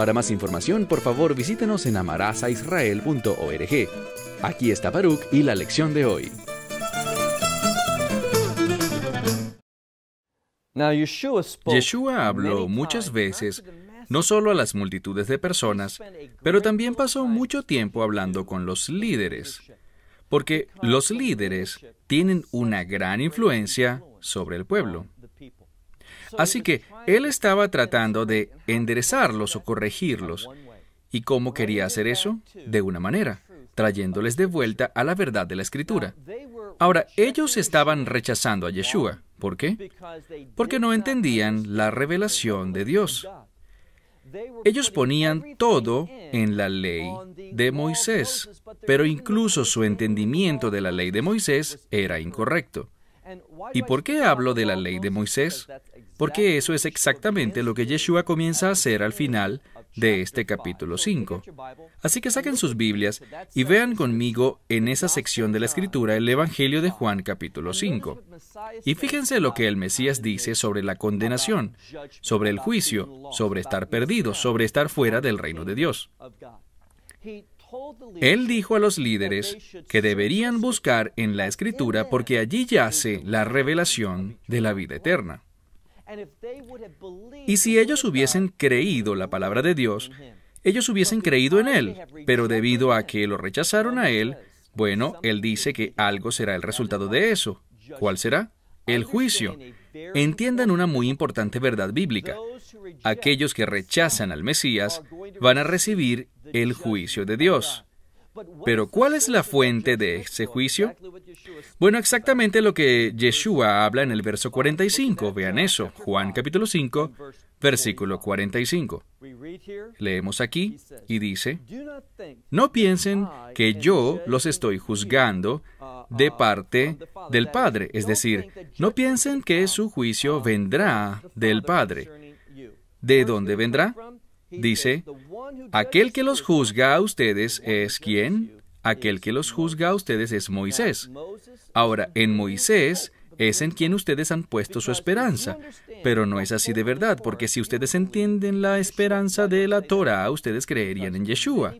para más información, por favor, visítenos en amarazaisrael.org. Aquí está Baruch y la lección de hoy. Yeshua habló muchas veces no solo a las multitudes de personas, pero también pasó mucho tiempo hablando con los líderes, porque los líderes tienen una gran influencia sobre el pueblo. Así que él estaba tratando de enderezarlos o corregirlos. ¿Y cómo quería hacer eso? De una manera, trayéndoles de vuelta a la verdad de la escritura. Ahora, ellos estaban rechazando a Yeshua. ¿Por qué? Porque no entendían la revelación de Dios. Ellos ponían todo en la ley de Moisés, pero incluso su entendimiento de la ley de Moisés era incorrecto. ¿Y por qué hablo de la ley de Moisés? Porque eso es exactamente lo que Yeshua comienza a hacer al final de este capítulo 5. Así que saquen sus Biblias y vean conmigo en esa sección de la Escritura el Evangelio de Juan capítulo 5. Y fíjense lo que el Mesías dice sobre la condenación, sobre el juicio, sobre estar perdido, sobre estar fuera del reino de Dios. Él dijo a los líderes que deberían buscar en la escritura porque allí yace la revelación de la vida eterna. Y si ellos hubiesen creído la palabra de Dios, ellos hubiesen creído en Él, pero debido a que lo rechazaron a Él, bueno, Él dice que algo será el resultado de eso. ¿Cuál será? El juicio. Entiendan una muy importante verdad bíblica. Aquellos que rechazan al Mesías van a recibir el juicio de Dios. Pero ¿cuál es la fuente de ese juicio? Bueno, exactamente lo que Yeshua habla en el verso 45. Vean eso, Juan capítulo 5, versículo 45. Leemos aquí y dice, no piensen que yo los estoy juzgando de parte del Padre, es decir, no piensen que su juicio vendrá del Padre. ¿De dónde vendrá? Dice, Aquel que los juzga a ustedes es quién? Aquel que los juzga a ustedes es Moisés. Ahora, en Moisés es en quien ustedes han puesto su esperanza. Pero no es así de verdad, porque si ustedes entienden la esperanza de la Torah, ustedes creerían en Yeshua.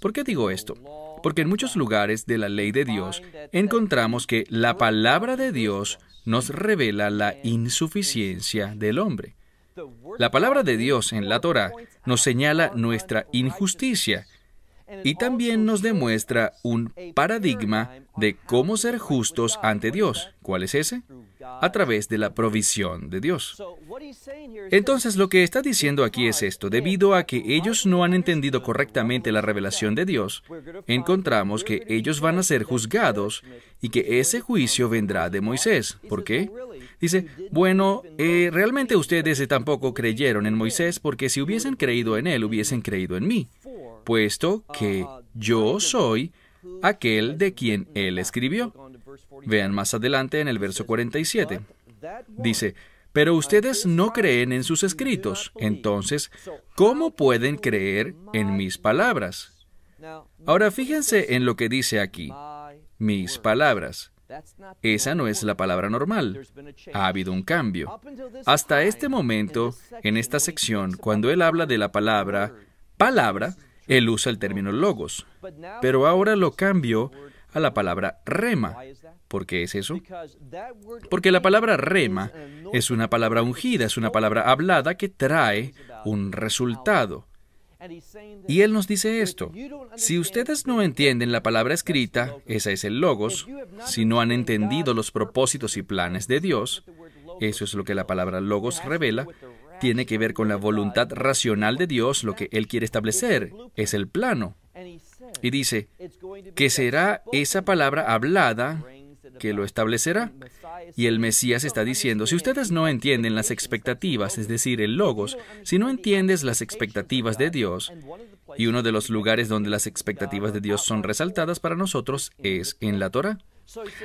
¿Por qué digo esto? Porque en muchos lugares de la ley de Dios encontramos que la palabra de Dios nos revela la insuficiencia del hombre. La palabra de Dios en la Torah nos señala nuestra injusticia y también nos demuestra un paradigma de cómo ser justos ante Dios. ¿Cuál es ese? A través de la provisión de Dios. Entonces lo que está diciendo aquí es esto. Debido a que ellos no han entendido correctamente la revelación de Dios, encontramos que ellos van a ser juzgados y que ese juicio vendrá de Moisés. ¿Por qué? Dice, bueno, eh, realmente ustedes tampoco creyeron en Moisés porque si hubiesen creído en él, hubiesen creído en mí puesto que yo soy aquel de quien él escribió. Vean más adelante en el verso 47. Dice, pero ustedes no creen en sus escritos, entonces, ¿cómo pueden creer en mis palabras? Ahora fíjense en lo que dice aquí, mis palabras. Esa no es la palabra normal. Ha habido un cambio. Hasta este momento, en esta sección, cuando él habla de la palabra palabra, él usa el término logos, pero ahora lo cambio a la palabra rema. ¿Por qué es eso? Porque la palabra rema es una palabra ungida, es una palabra hablada que trae un resultado. Y él nos dice esto, si ustedes no entienden la palabra escrita, esa es el logos, si no han entendido los propósitos y planes de Dios, eso es lo que la palabra logos revela, tiene que ver con la voluntad racional de Dios, lo que Él quiere establecer, es el plano. Y dice, que será esa palabra hablada que lo establecerá. Y el Mesías está diciendo, si ustedes no entienden las expectativas, es decir, el logos, si no entiendes las expectativas de Dios, y uno de los lugares donde las expectativas de Dios son resaltadas para nosotros es en la Torah.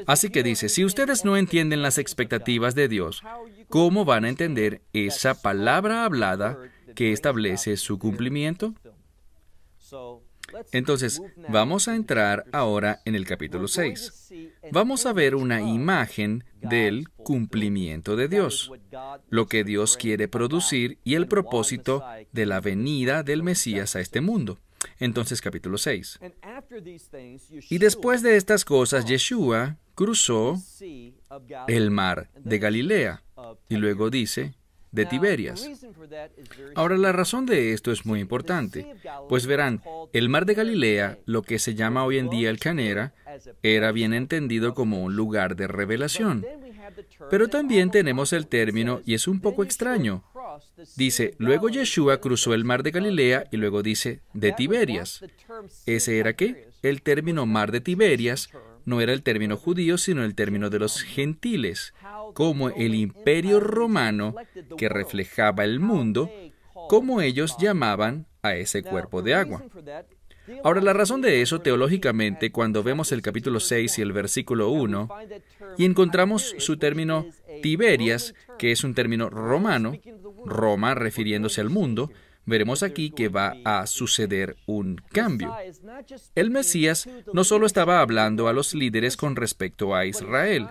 Así que dice, si ustedes no entienden las expectativas de Dios, ¿cómo van a entender esa palabra hablada que establece su cumplimiento? Entonces, vamos a entrar ahora en el capítulo 6. Vamos a ver una imagen del cumplimiento de Dios, lo que Dios quiere producir y el propósito de la venida del Mesías a este mundo. Entonces capítulo 6. Y después de estas cosas, Yeshua cruzó el mar de Galilea y luego dice, de Tiberias. Ahora la razón de esto es muy importante, pues verán, el mar de Galilea, lo que se llama hoy en día el Canera, era bien entendido como un lugar de revelación, pero también tenemos el término, y es un poco extraño. Dice, luego Yeshua cruzó el mar de Galilea y luego dice, de Tiberias. ¿Ese era qué? El término mar de Tiberias no era el término judío, sino el término de los gentiles, como el imperio romano que reflejaba el mundo, como ellos llamaban a ese cuerpo de agua. Ahora, la razón de eso, teológicamente, cuando vemos el capítulo 6 y el versículo 1, y encontramos su término Tiberias, que es un término romano, Roma refiriéndose al mundo, veremos aquí que va a suceder un cambio. El Mesías no solo estaba hablando a los líderes con respecto a Israel,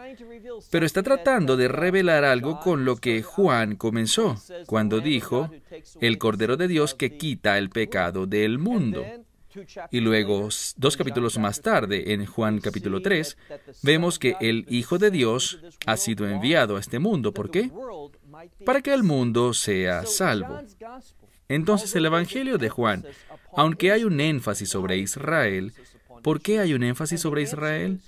pero está tratando de revelar algo con lo que Juan comenzó, cuando dijo, el Cordero de Dios que quita el pecado del mundo. Y luego, dos capítulos más tarde, en Juan capítulo 3, vemos que el Hijo de Dios ha sido enviado a este mundo. ¿Por qué? Para que el mundo sea salvo. Entonces el Evangelio de Juan, aunque hay un énfasis sobre Israel, ¿por qué hay un énfasis sobre Israel?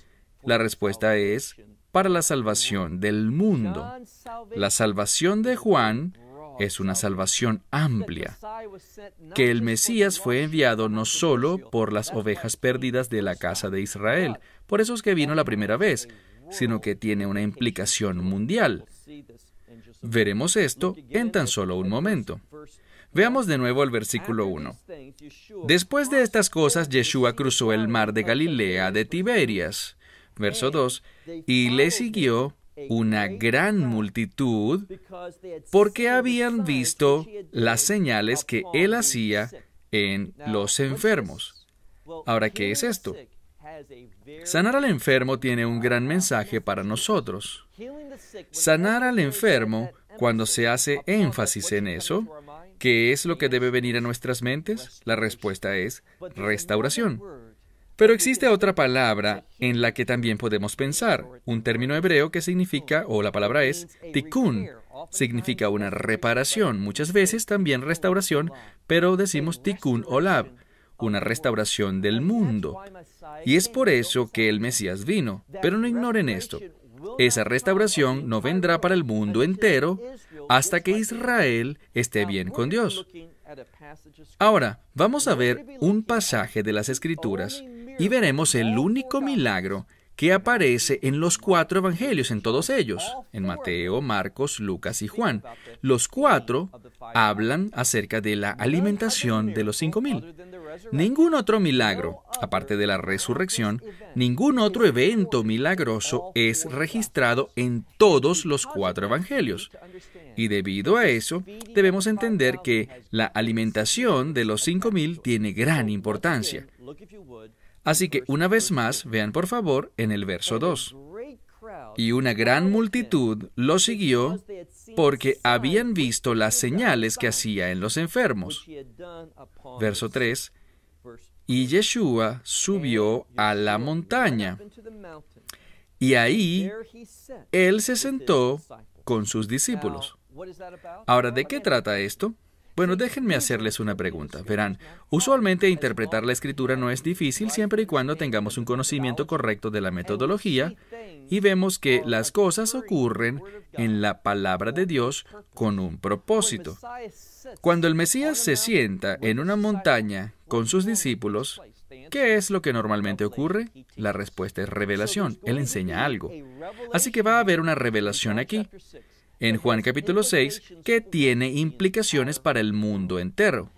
La respuesta es para la salvación del mundo. La salvación de Juan es una salvación amplia, que el Mesías fue enviado no solo por las ovejas perdidas de la casa de Israel, por es que vino la primera vez, sino que tiene una implicación mundial. Veremos esto en tan solo un momento. Veamos de nuevo el versículo 1. Después de estas cosas, Yeshua cruzó el mar de Galilea de Tiberias. Verso 2. Y le siguió una gran multitud porque habían visto las señales que él hacía en los enfermos. Ahora, ¿qué es esto? Sanar al enfermo tiene un gran mensaje para nosotros. Sanar al enfermo, cuando se hace énfasis en eso, ¿qué es lo que debe venir a nuestras mentes? La respuesta es restauración. Pero existe otra palabra en la que también podemos pensar, un término hebreo que significa, o la palabra es, tikkun, significa una reparación, muchas veces también restauración, pero decimos tikkun lab, una restauración del mundo. Y es por eso que el Mesías vino. Pero no ignoren esto. Esa restauración no vendrá para el mundo entero hasta que Israel esté bien con Dios. Ahora, vamos a ver un pasaje de las Escrituras y veremos el único milagro que aparece en los cuatro evangelios, en todos ellos, en Mateo, Marcos, Lucas y Juan. Los cuatro hablan acerca de la alimentación de los cinco mil. Ningún otro milagro, aparte de la resurrección, ningún otro evento milagroso es registrado en todos los cuatro evangelios. Y debido a eso, debemos entender que la alimentación de los cinco mil tiene gran importancia. Así que una vez más, vean por favor en el verso 2. Y una gran multitud lo siguió porque habían visto las señales que hacía en los enfermos. Verso 3. Y Yeshua subió a la montaña. Y ahí él se sentó con sus discípulos. Ahora, ¿de qué trata esto? Bueno, déjenme hacerles una pregunta. Verán, usualmente interpretar la escritura no es difícil siempre y cuando tengamos un conocimiento correcto de la metodología y vemos que las cosas ocurren en la palabra de Dios con un propósito. Cuando el Mesías se sienta en una montaña con sus discípulos, ¿Qué es lo que normalmente ocurre? La respuesta es revelación. Él enseña algo. Así que va a haber una revelación aquí en Juan capítulo 6 que tiene implicaciones para el mundo entero.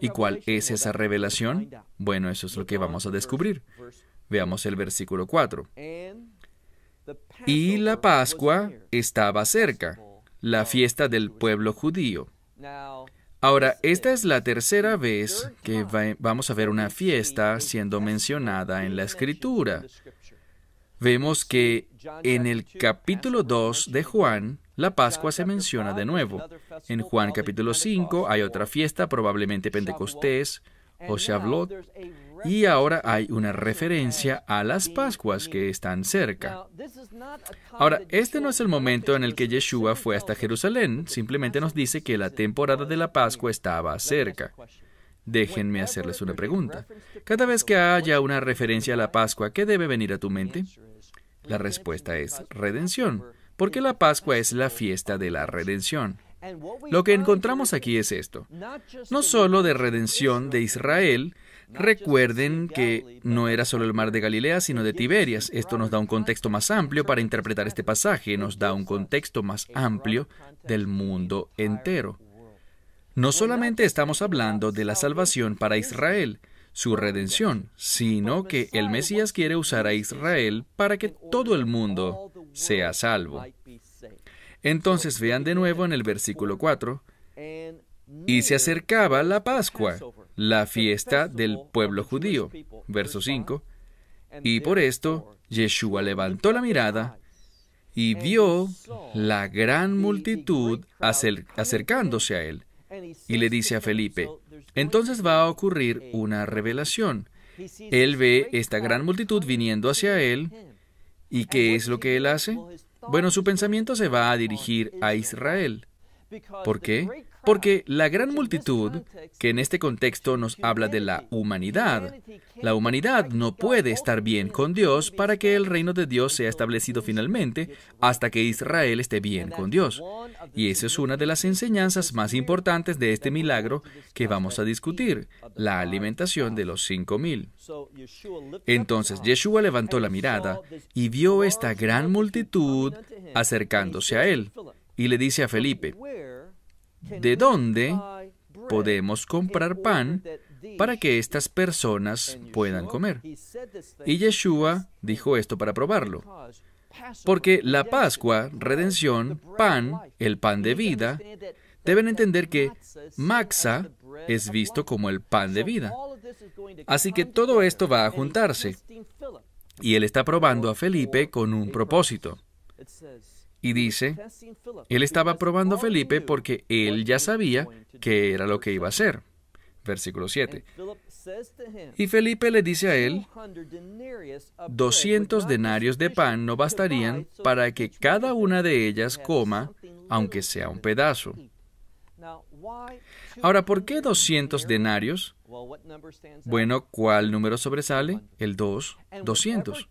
¿Y cuál es esa revelación? Bueno, eso es lo que vamos a descubrir. Veamos el versículo 4. Y la Pascua estaba cerca, la fiesta del pueblo judío. Ahora, esta es la tercera vez que vamos a ver una fiesta siendo mencionada en la escritura. Vemos que en el capítulo 2 de Juan, la Pascua se menciona de nuevo. En Juan capítulo 5 hay otra fiesta, probablemente Pentecostés o Shavuot, y ahora hay una referencia a las Pascuas que están cerca. Ahora, este no es el momento en el que Yeshua fue hasta Jerusalén, simplemente nos dice que la temporada de la Pascua estaba cerca. Déjenme hacerles una pregunta. Cada vez que haya una referencia a la Pascua, ¿qué debe venir a tu mente? La respuesta es redención porque la Pascua es la fiesta de la redención. Lo que encontramos aquí es esto, no solo de redención de Israel, recuerden que no era solo el mar de Galilea, sino de Tiberias. Esto nos da un contexto más amplio para interpretar este pasaje, nos da un contexto más amplio del mundo entero. No solamente estamos hablando de la salvación para Israel, su redención, sino que el Mesías quiere usar a Israel para que todo el mundo sea salvo. Entonces vean de nuevo en el versículo 4, y se acercaba la Pascua, la fiesta del pueblo judío, verso 5, y por esto Yeshua levantó la mirada y vio la gran multitud acercándose a él. Y le dice a Felipe, entonces va a ocurrir una revelación. Él ve esta gran multitud viniendo hacia él ¿Y qué es lo que él hace? Bueno, su pensamiento se va a dirigir a Israel. ¿Por qué? Porque la gran multitud, que en este contexto nos habla de la humanidad, la humanidad no puede estar bien con Dios para que el reino de Dios sea establecido finalmente hasta que Israel esté bien con Dios. Y esa es una de las enseñanzas más importantes de este milagro que vamos a discutir, la alimentación de los cinco mil. Entonces Yeshua levantó la mirada y vio esta gran multitud acercándose a él y le dice a Felipe, ¿De dónde podemos comprar pan para que estas personas puedan comer? Y Yeshua dijo esto para probarlo. Porque la Pascua, redención, pan, el pan de vida, deben entender que maxa es visto como el pan de vida. Así que todo esto va a juntarse. Y él está probando a Felipe con un propósito. Y dice, él estaba probando a Felipe porque él ya sabía qué era lo que iba a hacer. Versículo 7. Y Felipe le dice a él, 200 denarios de pan no bastarían para que cada una de ellas coma, aunque sea un pedazo. Ahora, ¿por qué 200 denarios? Bueno, ¿cuál número sobresale? El 2, 200.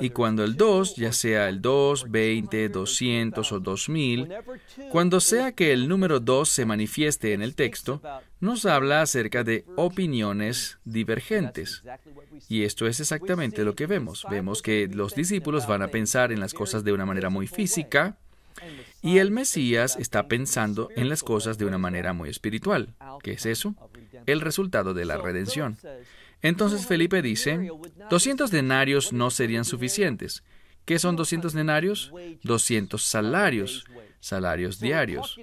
Y cuando el 2, ya sea el 2, 20, 200 o 2000, cuando sea que el número 2 se manifieste en el texto, nos habla acerca de opiniones divergentes. Y esto es exactamente lo que vemos. Vemos que los discípulos van a pensar en las cosas de una manera muy física, y el Mesías está pensando en las cosas de una manera muy espiritual. ¿Qué es eso? el resultado de la redención. Entonces Felipe dice, 200 denarios no serían suficientes. ¿Qué son 200 denarios? 200 salarios, salarios diarios.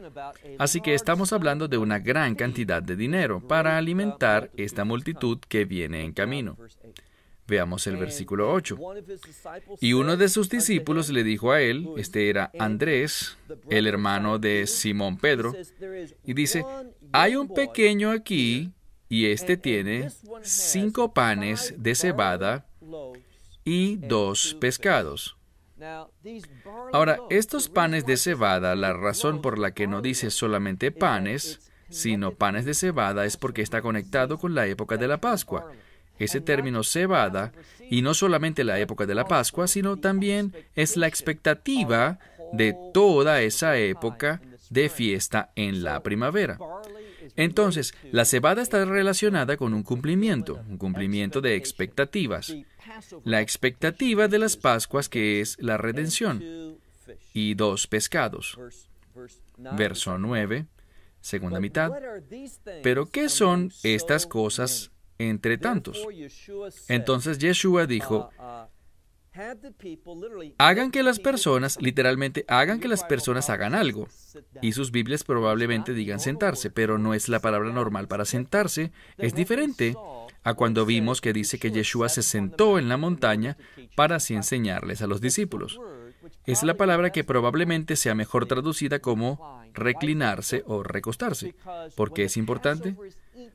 Así que estamos hablando de una gran cantidad de dinero para uh, alimentar esta multitud que viene en camino. Veamos el versículo 8. Y uno de sus discípulos le dijo a él, este era Andrés, el hermano de Simón Pedro, y dice, hay un pequeño aquí y este tiene cinco panes de cebada y dos pescados. Ahora, estos panes de cebada, la razón por la que no dice solamente panes, sino panes de cebada, es porque está conectado con la época de la Pascua. Ese término cebada, y no solamente la época de la Pascua, sino también es la expectativa de toda esa época de fiesta en la primavera. Entonces, la cebada está relacionada con un cumplimiento, un cumplimiento de expectativas. La expectativa de las Pascuas que es la redención y dos pescados. Verso 9, segunda mitad. Pero ¿qué son estas cosas entre tantos? Entonces Yeshua dijo, Hagan que las personas, literalmente, hagan que las personas hagan algo. Y sus Biblias probablemente digan sentarse, pero no es la palabra normal para sentarse. Es diferente a cuando vimos que dice que Yeshua se sentó en la montaña para así enseñarles a los discípulos. Es la palabra que probablemente sea mejor traducida como reclinarse o recostarse. ¿Por qué es importante?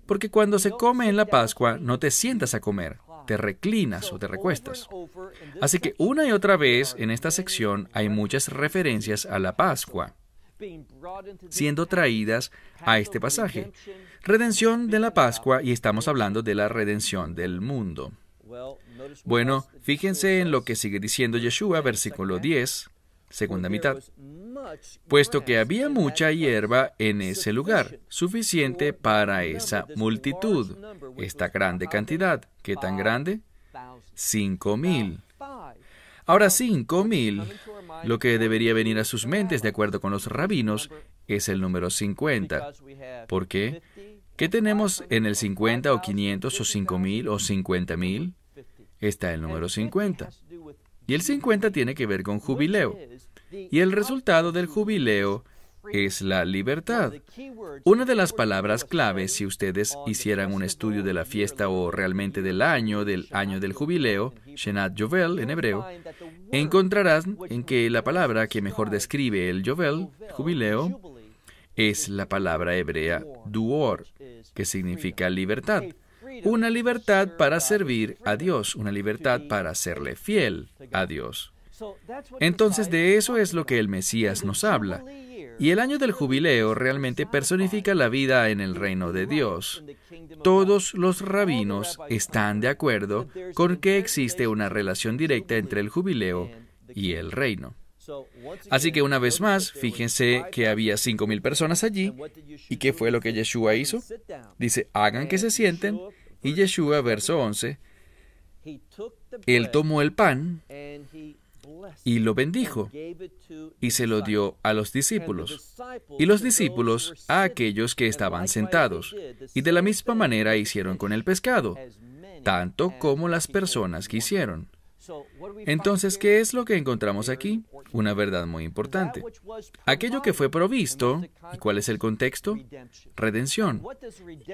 Porque cuando se come en la Pascua no te sientas a comer, te reclinas o te recuestas. Así que una y otra vez en esta sección hay muchas referencias a la Pascua siendo traídas a este pasaje. Redención de la Pascua y estamos hablando de la redención del mundo. Bueno, fíjense en lo que sigue diciendo Yeshua, versículo 10, segunda mitad puesto que había mucha hierba en ese lugar, suficiente para esa multitud, esta grande cantidad. ¿Qué tan grande? 5,000. Ahora 5,000, lo que debería venir a sus mentes de acuerdo con los rabinos, es el número 50. ¿Por qué? ¿Qué tenemos en el 50 o 500 o 5000 o 50000? Está el número 50. Y el 50 tiene que ver con jubileo. Y el resultado del jubileo es la libertad. Una de las palabras clave, si ustedes hicieran un estudio de la fiesta o realmente del año, del año del jubileo, Shenat Yovel en hebreo, encontrarán en que la palabra que mejor describe el Yovel, jubileo, es la palabra hebrea duor, que significa libertad. Una libertad para servir a Dios, una libertad para serle fiel a Dios. Entonces de eso es lo que el Mesías nos habla. Y el año del jubileo realmente personifica la vida en el reino de Dios. Todos los rabinos están de acuerdo con que existe una relación directa entre el jubileo y el reino. Así que una vez más, fíjense que había 5.000 personas allí. ¿Y qué fue lo que Yeshua hizo? Dice, hagan que se sienten. Y Yeshua, verso 11, él tomó el pan y lo bendijo y se lo dio a los discípulos y los discípulos a aquellos que estaban sentados y de la misma manera hicieron con el pescado, tanto como las personas que hicieron. Entonces, ¿qué es lo que encontramos aquí? Una verdad muy importante. Aquello que fue provisto, ¿y cuál es el contexto? Redención.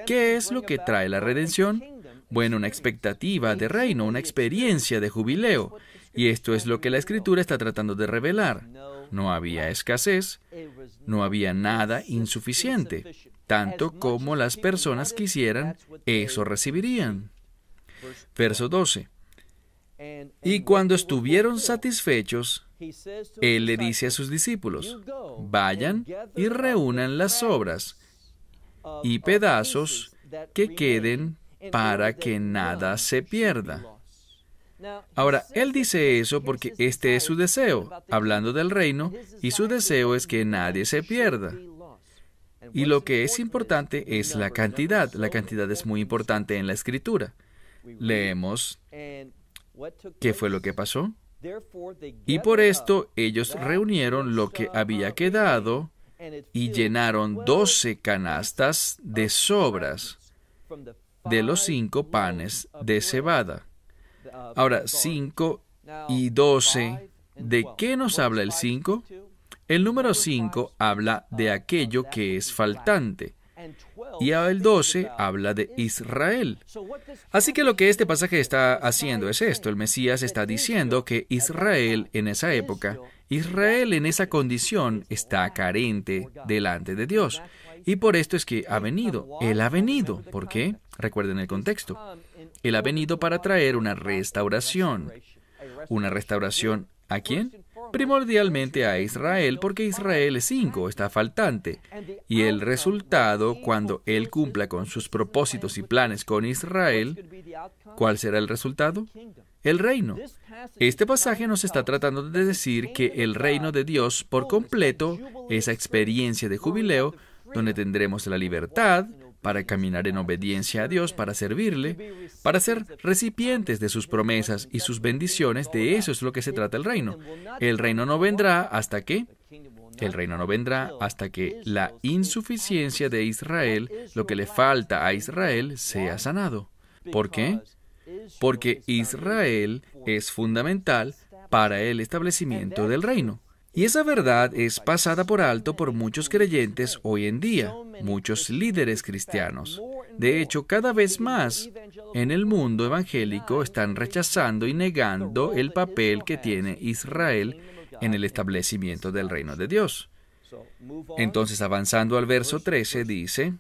¿Qué es lo que trae la redención? Bueno, una expectativa de reino, una experiencia de jubileo. Y esto es lo que la escritura está tratando de revelar. No había escasez, no había nada insuficiente. Tanto como las personas quisieran, eso recibirían. Verso 12. Y cuando estuvieron satisfechos, Él le dice a sus discípulos, vayan y reúnan las obras y pedazos que queden para que nada se pierda. Ahora, él dice eso porque este es su deseo, hablando del reino, y su deseo es que nadie se pierda. Y lo que es importante es la cantidad. La cantidad es muy importante en la escritura. Leemos qué fue lo que pasó. Y por esto ellos reunieron lo que había quedado y llenaron doce canastas de sobras de los cinco panes de cebada Ahora, 5 y 12, ¿de qué nos habla el 5? El número 5 habla de aquello que es faltante. Y el 12 habla de Israel. Así que lo que este pasaje está haciendo es esto. El Mesías está diciendo que Israel en esa época, Israel en esa condición está carente delante de Dios. Y por esto es que ha venido. Él ha venido. ¿Por qué? Recuerden el contexto. Él ha venido para traer una restauración. ¿Una restauración a quién? Primordialmente a Israel, porque Israel es cinco, está faltante. Y el resultado, cuando Él cumpla con sus propósitos y planes con Israel, ¿cuál será el resultado? El reino. Este pasaje nos está tratando de decir que el reino de Dios por completo, esa experiencia de jubileo, donde tendremos la libertad, para caminar en obediencia a Dios, para servirle, para ser recipientes de sus promesas y sus bendiciones. De eso es lo que se trata el reino. El reino no vendrá hasta que el reino no vendrá hasta que la insuficiencia de Israel, lo que le falta a Israel, sea sanado. ¿Por qué? Porque Israel es fundamental para el establecimiento del reino. Y esa verdad es pasada por alto por muchos creyentes hoy en día, muchos líderes cristianos. De hecho, cada vez más en el mundo evangélico están rechazando y negando el papel que tiene Israel en el establecimiento del reino de Dios. Entonces, avanzando al verso 13, dice,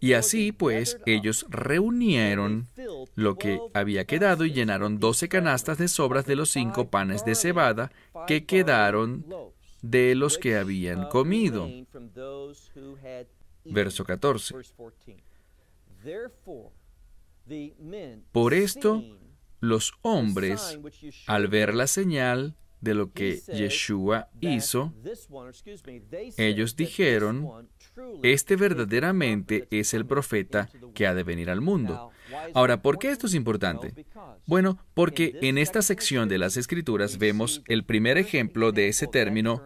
y así pues ellos reunieron lo que había quedado y llenaron doce canastas de sobras de los cinco panes de cebada que quedaron de los que habían uh, comido. Verso 14. Por esto, los hombres, al ver la señal de lo que Yeshua hizo, ellos dijeron, este verdaderamente es el profeta que ha de venir al mundo. Ahora, ¿por qué esto es importante? Bueno, porque en esta sección de las Escrituras vemos el primer ejemplo de ese término,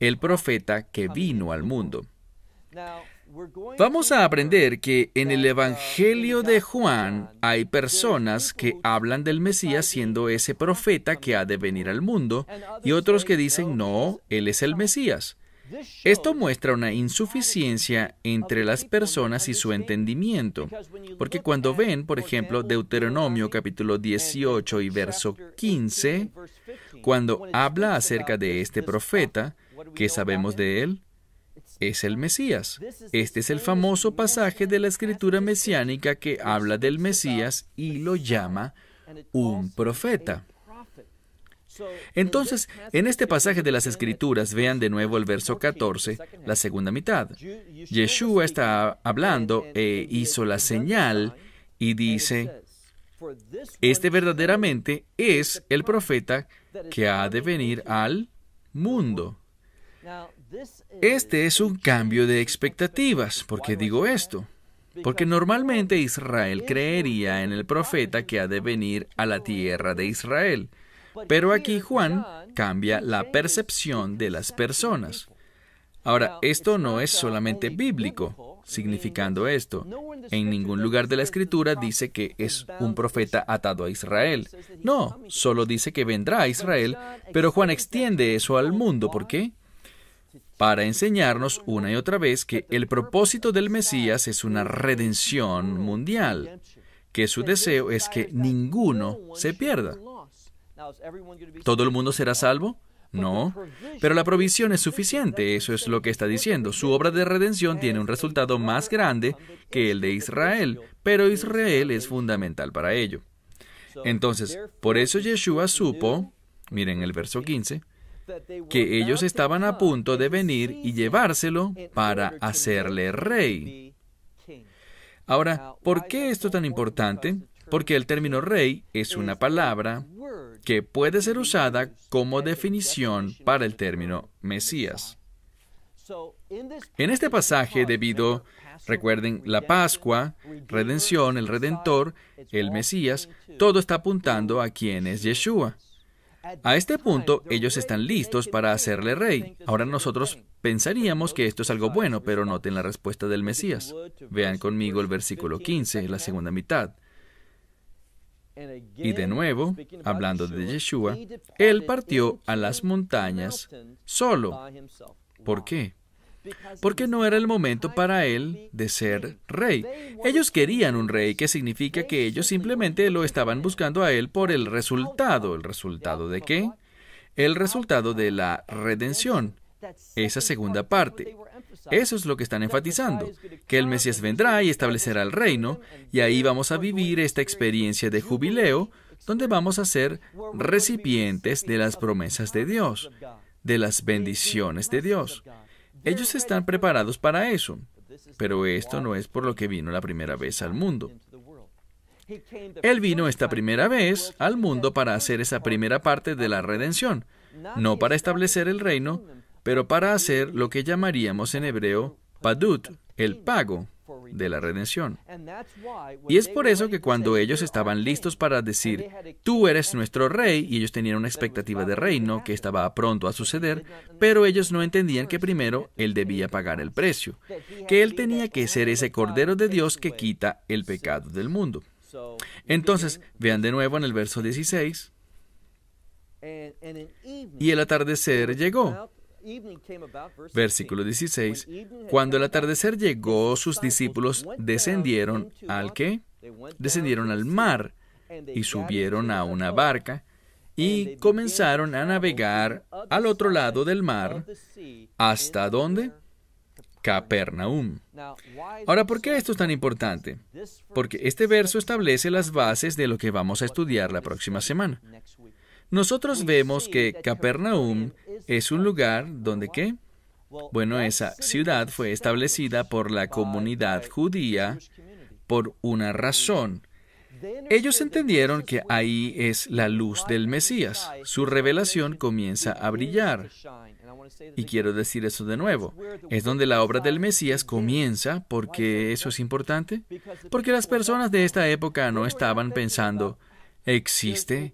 el profeta que vino al mundo. Vamos a aprender que en el Evangelio de Juan hay personas que hablan del Mesías siendo ese profeta que ha de venir al mundo y otros que dicen, no, Él es el Mesías. Esto muestra una insuficiencia entre las personas y su entendimiento, porque cuando ven, por ejemplo, Deuteronomio capítulo 18 y verso 15, cuando habla acerca de este profeta, ¿qué sabemos de él? es el Mesías. Este es el famoso pasaje de la escritura mesiánica que habla del Mesías y lo llama un profeta. Entonces, en este pasaje de las Escrituras, vean de nuevo el verso 14, la segunda mitad. Yeshua está hablando e hizo la señal y dice, este verdaderamente es el profeta que ha de venir al mundo. Este es un cambio de expectativas. ¿Por qué digo esto? Porque normalmente Israel creería en el profeta que ha de venir a la tierra de Israel. Pero aquí Juan cambia la percepción de las personas. Ahora, esto no es solamente bíblico, significando esto. En ningún lugar de la escritura dice que es un profeta atado a Israel. No, solo dice que vendrá a Israel, pero Juan extiende eso al mundo. ¿Por qué? Para enseñarnos una y otra vez que el propósito del Mesías es una redención mundial, que su deseo es que ninguno se pierda. ¿Todo el mundo será salvo? No, pero la provisión es suficiente, eso es lo que está diciendo. Su obra de redención tiene un resultado más grande que el de Israel, pero Israel es fundamental para ello. Entonces, por eso Yeshua supo, miren el verso 15, que ellos estaban a punto de venir y llevárselo para hacerle rey. Ahora, ¿por qué esto tan importante? porque el término rey es una palabra que puede ser usada como definición para el término Mesías. En este pasaje, debido, recuerden, la Pascua, redención, el Redentor, el Mesías, todo está apuntando a quién es Yeshua. A este punto, ellos están listos para hacerle rey. Ahora nosotros pensaríamos que esto es algo bueno, pero noten la respuesta del Mesías. Vean conmigo el versículo 15, la segunda mitad. Y de nuevo, hablando de Yeshua, él partió a las montañas solo. ¿Por qué? Porque no era el momento para él de ser rey. Ellos querían un rey, que significa que ellos simplemente lo estaban buscando a él por el resultado. ¿El resultado de qué? El resultado de la redención, esa segunda parte. Eso es lo que están enfatizando, que el Mesías vendrá y establecerá el reino, y ahí vamos a vivir esta experiencia de jubileo, donde vamos a ser recipientes de las promesas de Dios, de las bendiciones de Dios. Ellos están preparados para eso, pero esto no es por lo que vino la primera vez al mundo. Él vino esta primera vez al mundo para hacer esa primera parte de la redención, no para establecer el reino, pero para hacer lo que llamaríamos en hebreo padut, el pago de la redención. Y es por eso que cuando ellos estaban listos para decir, tú eres nuestro rey, y ellos tenían una expectativa de reino que estaba pronto a suceder, pero ellos no entendían que primero él debía pagar el precio, que él tenía que ser ese Cordero de Dios que quita el pecado del mundo. Entonces, vean de nuevo en el verso 16, y el atardecer llegó, Versículo 16. Cuando el atardecer llegó, sus discípulos descendieron al qué? Descendieron al mar y subieron a una barca y comenzaron a navegar al otro lado del mar. ¿Hasta dónde? Capernaum. Ahora, ¿por qué esto es tan importante? Porque este verso establece las bases de lo que vamos a estudiar la próxima semana nosotros vemos que Capernaum es un lugar donde qué? Bueno, esa ciudad fue establecida por la comunidad judía por una razón. Ellos entendieron que ahí es la luz del Mesías. Su revelación comienza a brillar. Y quiero decir eso de nuevo. Es donde la obra del Mesías comienza, porque eso es importante. Porque las personas de esta época no estaban pensando, ¿existe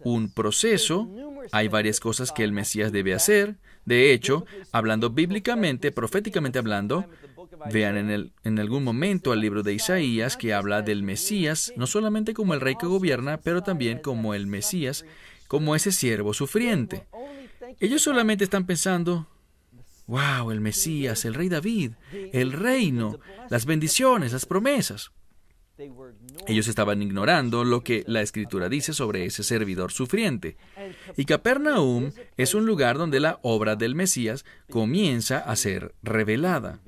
un proceso, hay varias cosas que el Mesías debe hacer. De hecho, hablando bíblicamente, proféticamente hablando, vean en, algún momento al libro de Isaías que habla del Mesías, no solamente como el rey que gobierna, pero también como el Mesías, como ese siervo sufriente. Ellos solamente están pensando, wow, el Mesías, el rey David, el reino, las bendiciones, las promesas. Ellos estaban ignorando lo que la escritura dice sobre ese servidor sufriente. Y Capernaum es un lugar donde la obra del Mesías comienza a ser revelada.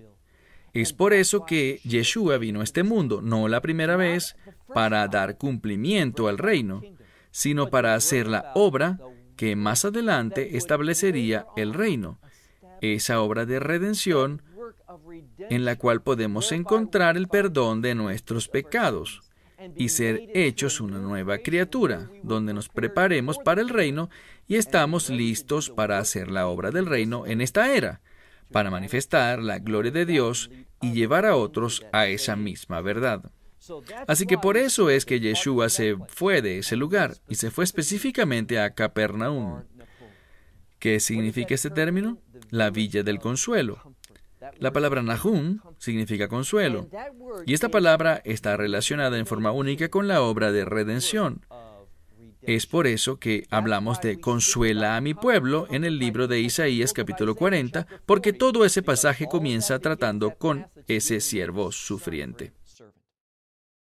Es por eso que Yeshua vino a este mundo, no la primera vez, para dar cumplimiento al reino, sino para hacer la obra que más adelante establecería el reino, esa obra de redención en la cual podemos encontrar el perdón de nuestros pecados y ser hechos una nueva criatura, donde nos preparemos para el reino y estamos listos para hacer la obra del reino en esta era, para manifestar la gloria de Dios y llevar a otros a esa misma verdad. Así que por eso es que Yeshua se fue de ese lugar y se fue específicamente a Capernaum. ¿Qué significa este término? la Villa del Consuelo. La palabra Nahum significa consuelo, y esta palabra está relacionada en forma única con la obra de redención. Es por eso que hablamos de consuela a mi pueblo en el libro de Isaías capítulo 40, porque todo ese pasaje comienza tratando con ese siervo sufriente.